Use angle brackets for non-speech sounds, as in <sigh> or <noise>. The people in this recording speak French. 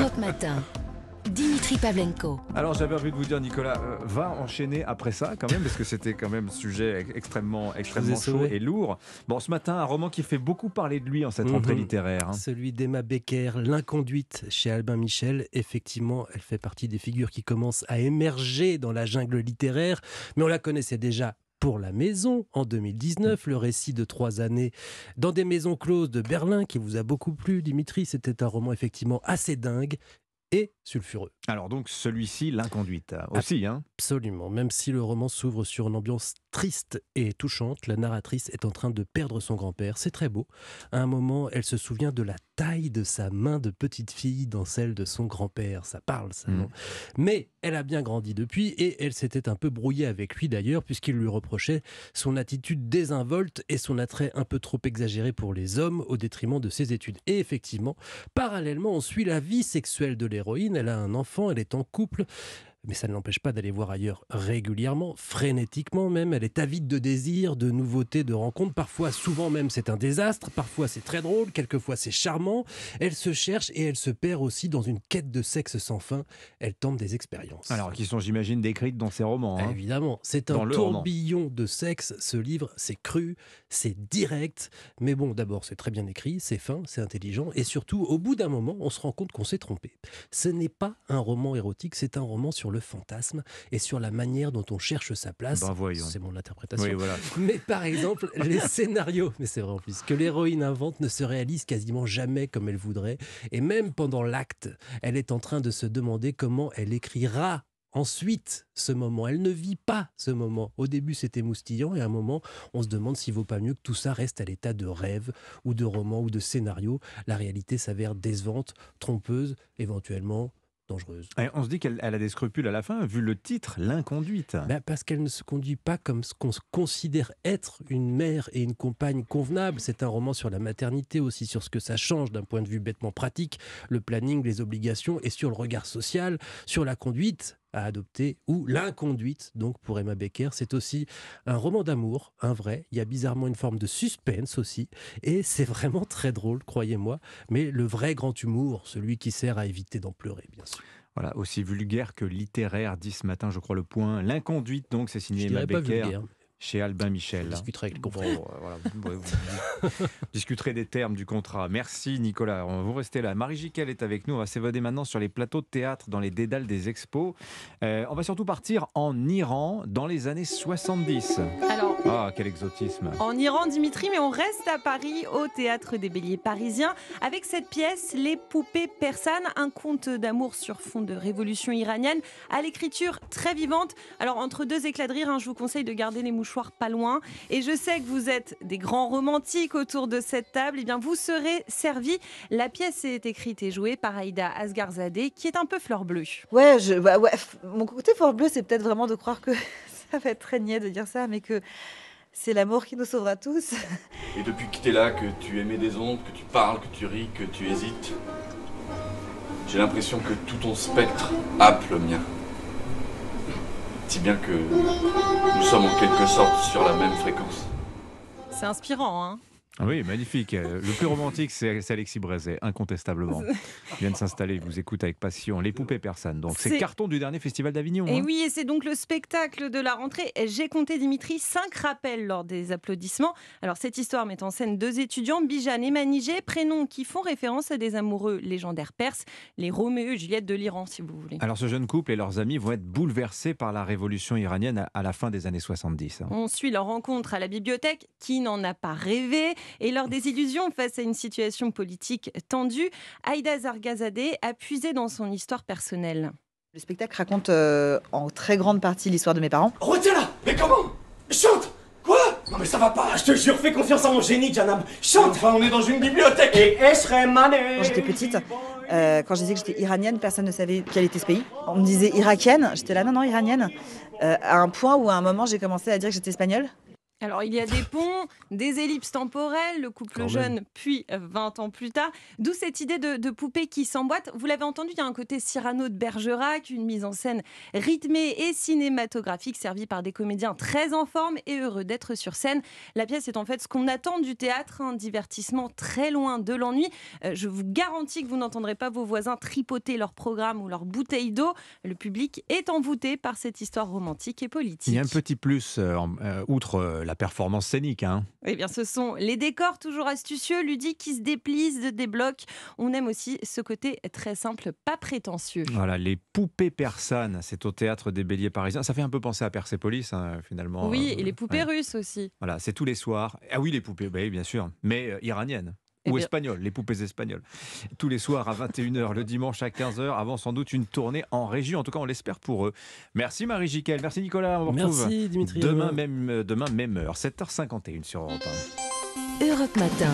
Europe Matin. Dimitri Pavlenko. Alors j'avais envie de vous dire Nicolas, euh, va enchaîner après ça quand même parce que c'était quand même sujet extrêmement extrêmement chaud et lourd. Bon ce matin un roman qui fait beaucoup parler de lui en cette mhm. rentrée littéraire. Hein. Celui d'Emma Becker, L'inconduite chez Albin Michel. Effectivement, elle fait partie des figures qui commencent à émerger dans la jungle littéraire, mais on la connaissait déjà pour la maison en 2019, le récit de trois années dans des maisons closes de Berlin qui vous a beaucoup plu, Dimitri. C'était un roman effectivement assez dingue et sulfureux. Alors donc celui-ci, l'inconduite aussi, hein Absolument, même si le roman s'ouvre sur une ambiance triste et touchante, la narratrice est en train de perdre son grand-père. C'est très beau. À un moment, elle se souvient de la taille de sa main de petite fille dans celle de son grand-père. Ça parle, ça. Mm. Mais elle a bien grandi depuis et elle s'était un peu brouillée avec lui d'ailleurs, puisqu'il lui reprochait son attitude désinvolte et son attrait un peu trop exagéré pour les hommes au détriment de ses études. Et effectivement, parallèlement, on suit la vie sexuelle de l'héroïne. Elle a un enfant, elle est en couple, mais ça ne l'empêche pas d'aller voir ailleurs régulièrement, frénétiquement même. Elle est avide de désirs, de nouveautés, de rencontres. Parfois, souvent même, c'est un désastre. Parfois, c'est très drôle. Quelquefois, c'est charmant. Elle se cherche et elle se perd aussi dans une quête de sexe sans fin. Elle tente des expériences. Alors, qui sont, j'imagine, décrites dans ses romans. Hein. Ah, évidemment. C'est un tourbillon de sexe. Ce livre, c'est cru, c'est direct. Mais bon, d'abord, c'est très bien écrit, c'est fin, c'est intelligent. Et surtout, au bout d'un moment, on se rend compte qu'on s'est trompé. Ce n'est pas un roman érotique, c'est un roman sur le fantasme et sur la manière dont on cherche sa place. Ben, c'est mon interprétation. <laughs> Mais par exemple, les <laughs> scénarios, mais c'est vraiment plus, que l'héroïne invente ne se réalisent quasiment jamais comme elle voudrait. Et même pendant l'acte, elle est en train de se demander comment elle écrira ensuite ce moment. Elle ne vit pas ce moment. Au début, c'était moustillant et à un moment, on se demande s'il vaut pas mieux que tout ça reste à l'état de rêve ou de roman ou de scénario. La réalité s'avère décevante, trompeuse, éventuellement dangereuse. on se dit qu'elle a des scrupules à la fin, vu le titre, l'inconduite. Bah parce qu'elle ne se conduit pas comme ce qu'on considère être une mère et une compagne convenable. C'est un roman sur la maternité aussi, sur ce que ça change d'un point de vue bêtement pratique, le planning, les obligations et sur le regard social, sur la conduite à adopter ou L'inconduite, donc pour Emma Becker. C'est aussi un roman d'amour, un vrai. Il y a bizarrement une forme de suspense aussi. Et c'est vraiment très drôle, croyez-moi. Mais le vrai grand humour, celui qui sert à éviter d'en pleurer, bien sûr. Voilà, aussi vulgaire que littéraire, dit ce matin, je crois, le point. L'inconduite, donc, c'est signé Emma Becker chez Albin Michel. discuterai avec euh, <laughs> discuterez des termes du contrat. Merci Nicolas. Vous restez là. Marie Giquel est avec nous. On va s'évader maintenant sur les plateaux de théâtre dans les dédales des expos. Euh, on va surtout partir en Iran dans les années 70. Alors, ah, quel exotisme. En Iran, Dimitri, mais on reste à Paris au Théâtre des Béliers parisiens avec cette pièce, Les poupées persanes, un conte d'amour sur fond de révolution iranienne à l'écriture très vivante. Alors, entre deux éclats de rire, hein, je vous conseille de garder les mouches pas loin. Et je sais que vous êtes des grands romantiques autour de cette table. Et eh bien, vous serez servis. La pièce est écrite et jouée par Aïda Asgarzadeh, qui est un peu fleur bleue. Ouais, je, bah ouais mon côté fleur bleue, c'est peut-être vraiment de croire que <laughs> ça va être très niais de dire ça, mais que c'est l'amour qui nous sauvera tous. Et depuis que tu es là, que tu aimais des ondes, que tu parles, que tu ris, que tu hésites, j'ai l'impression que tout ton spectre happe le mien si bien que nous sommes en quelque sorte sur la même fréquence. C'est inspirant, hein ah oui, magnifique. Le plus romantique, c'est Alexis Brézet, incontestablement. Il <laughs> vient de s'installer, il vous écoute avec passion. Les poupées persanes, donc. C'est carton du dernier festival d'Avignon. Et hein. oui, et c'est donc le spectacle de la rentrée. J'ai compté, Dimitri, cinq rappels lors des applaudissements. Alors, cette histoire met en scène deux étudiants, Bijan et Manigé, prénoms qui font référence à des amoureux légendaires perses, les Roméo et Juliette de l'Iran, si vous voulez. Alors, ce jeune couple et leurs amis vont être bouleversés par la révolution iranienne à la fin des années 70. Hein. On suit leur rencontre à la bibliothèque. Qui n'en a pas rêvé et lors des illusions face à une situation politique tendue, Aïda Zargazadeh a puisé dans son histoire personnelle. Le spectacle raconte euh, en très grande partie l'histoire de mes parents. Retiens-la Mais comment Chante Quoi Non mais ça va pas, ah, je te jure, fais confiance à mon génie, Janam. Chante Enfin, on est dans une bibliothèque et Quand j'étais petite, euh, quand je disais que j'étais iranienne, personne ne savait quel était ce pays. On me disait irakienne, j'étais là, non, non, iranienne. Euh, à un point où à un moment, j'ai commencé à dire que j'étais espagnole. Alors, il y a des ponts, des ellipses temporelles, le couple jeune, puis 20 ans plus tard. D'où cette idée de, poupée qui s'emboîte. Vous l'avez entendu, il y a un côté Cyrano de Bergerac, une mise en scène rythmée et cinématographique, servie par des comédiens très en forme et heureux d'être sur scène. La pièce est en fait ce qu'on attend du théâtre, un divertissement très loin de l'ennui. Euh, je vous garantis que vous n'entendrez pas vos voisins tripoter leur programme ou leur bouteille d'eau. Le public est envoûté par cette histoire romantique et politique. Il y a un petit plus, euh, euh, outre la performance scénique. Hein. Eh bien, ce sont les décors toujours astucieux, ludiques, qui se déplissent, débloquent. On aime aussi ce côté très simple, pas prétentieux. Voilà, les poupées persanes, c'est au théâtre des Béliers parisiens. Ça fait un peu penser à Persépolis, hein, finalement. Oui, euh, et les poupées russes aussi. Voilà, c'est tous les soirs. Ah oui, les poupées, bah bien sûr, mais euh, iraniennes ou espagnol, les poupées espagnoles. Tous les soirs à 21h, le dimanche à 15h, avant sans doute une tournée en région. En tout cas, on l'espère pour eux. Merci Marie giquel merci Nicolas. On vous merci Dimitri. Demain même, demain même heure, 7h51 sur Europe 1. Europe Matin.